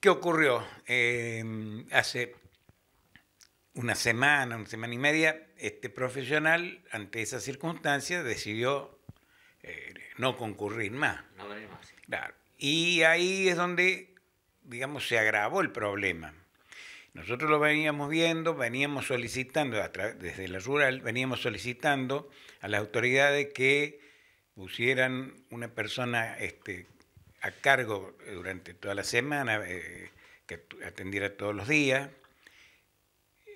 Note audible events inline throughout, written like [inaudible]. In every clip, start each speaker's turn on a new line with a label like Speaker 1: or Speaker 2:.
Speaker 1: ¿Qué ocurrió? Eh, hace una semana, una semana y media, este profesional, ante esas circunstancias, decidió eh, no concurrir más. No venir más. Sí. Claro. Y ahí es donde, digamos, se agravó el problema. Nosotros lo veníamos viendo, veníamos solicitando, desde la rural, veníamos solicitando a las autoridades que pusieran una persona este, a cargo eh, durante toda la semana, eh, que atendiera todos los días.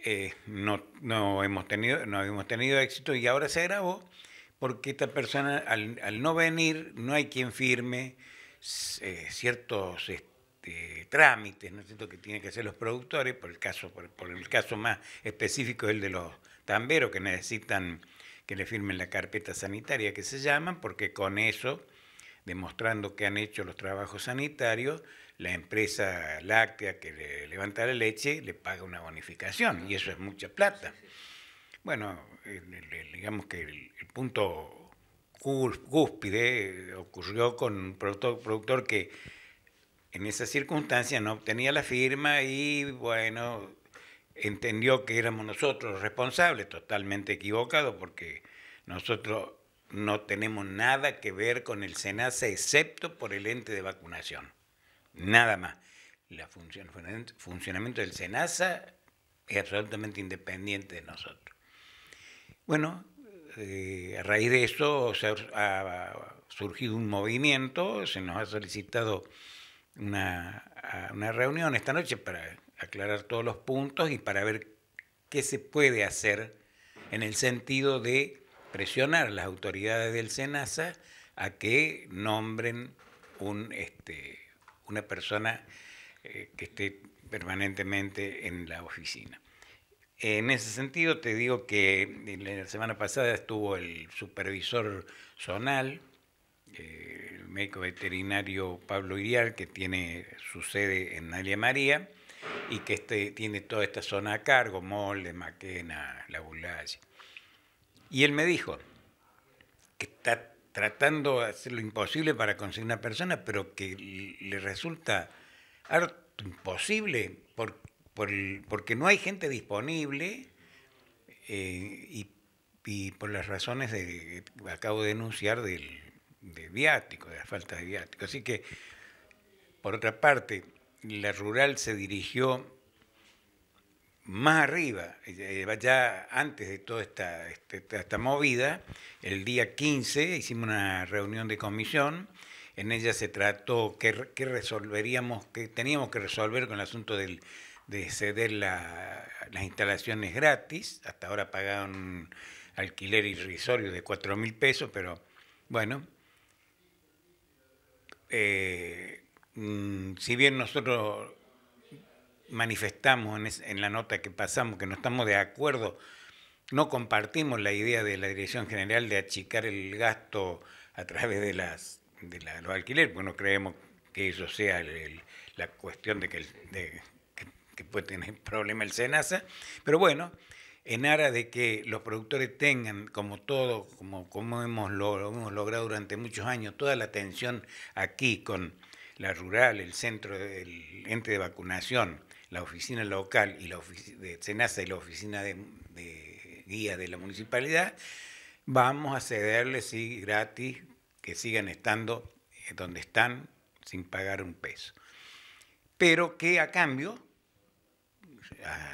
Speaker 1: Eh, no, no, hemos tenido, no tenido éxito y ahora se grabó porque esta persona, al, no venir, no hay quien firme ciertos este, trámites, ¿no es que tienen que hacer los productores, por el caso, por, el caso más específico, es el de los tamberos, que necesitan que le firmen la carpeta sanitaria que se llaman, porque con eso demostrando que han hecho los trabajos sanitarios, la empresa láctea que le levanta la leche le paga una bonificación y eso es mucha plata. Bueno, digamos que el, punto cúspide ocurrió con un productor que en esas circunstancias no obtenía la firma y bueno, entendió que éramos nosotros responsables, totalmente equivocado, porque nosotros no tenemos nada que ver con el SENASA excepto por el ente de vacunación. Nada más. La función, funcionamiento del SENASA es absolutamente independiente de nosotros. Bueno, eh, a raíz de eso ha surgido un movimiento, se nos ha solicitado una, una reunión esta noche para aclarar todos los puntos y para ver qué se puede hacer en el sentido de presionar a las autoridades del SENASA a que nombren este, una persona eh, que esté permanentemente en la oficina. En ese sentido, te digo que la semana pasada estuvo el supervisor zonal, eh, el médico veterinario Pablo Irial, que tiene su sede en Nalia María y que este, tiene toda esta zona a cargo, Molde, Maquena, La y él me dijo que está tratando de hacer lo imposible para conseguir una persona, pero que le resulta imposible por, porque no hay gente disponible eh, y, por las razones de, que acabo de denunciar del, viático, de la falta de viático. Así que, por otra parte, la rural se dirigió más arriba, eh, ya antes de toda esta, este, movida, el día 15 hicimos una reunión de comisión, en ella se trató qué, resolveríamos, qué teníamos que resolver con el asunto de ceder las instalaciones gratis, hasta ahora pagaban alquiler irrisorio de 4 mil pesos, pero bueno, eh, mm, si bien nosotros manifestamos en, la nota que pasamos que no estamos de acuerdo, no compartimos la idea de la Dirección General de achicar el gasto a través de, los alquileres, porque no creemos que eso sea la cuestión de que, puede tener [laughs] problema el SENASA, pero bueno, en aras de que los productores tengan, como todo, como, hemos, hemos logrado durante muchos años, toda la atención aquí con la rural, el centro, el ente de vacunación, la oficina local y la oficina de SENASA y la oficina de, guía de la municipalidad, vamos a cederles sí, gratis que sigan estando eh, donde están sin pagar un peso. Pero que a cambio,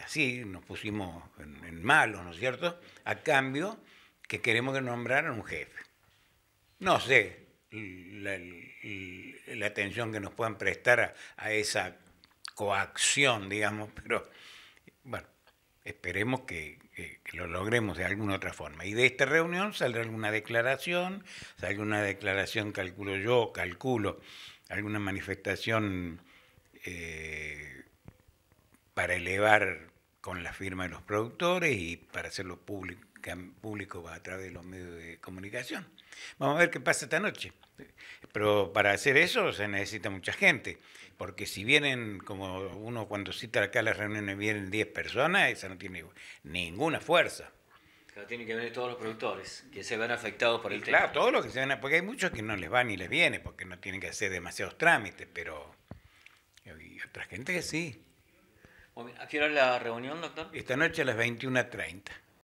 Speaker 1: así nos pusimos en, malos, ¿no es cierto? A cambio que queremos que nombraran un jefe. No sé la, atención que nos puedan prestar a esa coacción, digamos, pero bueno, esperemos que, lo logremos de alguna otra forma. Y de esta reunión saldrá alguna declaración, saldrá una declaración, calculo yo, calculo, alguna manifestación eh, para elevar con la firma de los productores y para hacerlo público que público va a través de los medios de comunicación. Vamos a ver qué pasa esta noche. Pero para hacer eso se necesita mucha gente, porque si vienen, como uno cuando cita acá las reuniones, vienen 10 personas, esa no tiene ninguna fuerza. Claro, tienen que venir todos los productores que se ven afectados por el y tema. Claro, todos los que se ven, porque hay muchos que no les van ni les viene, porque no tienen que hacer demasiados trámites, pero hay otra gente que sí. ¿A qué hora la reunión, doctor? Esta noche a las 21.30.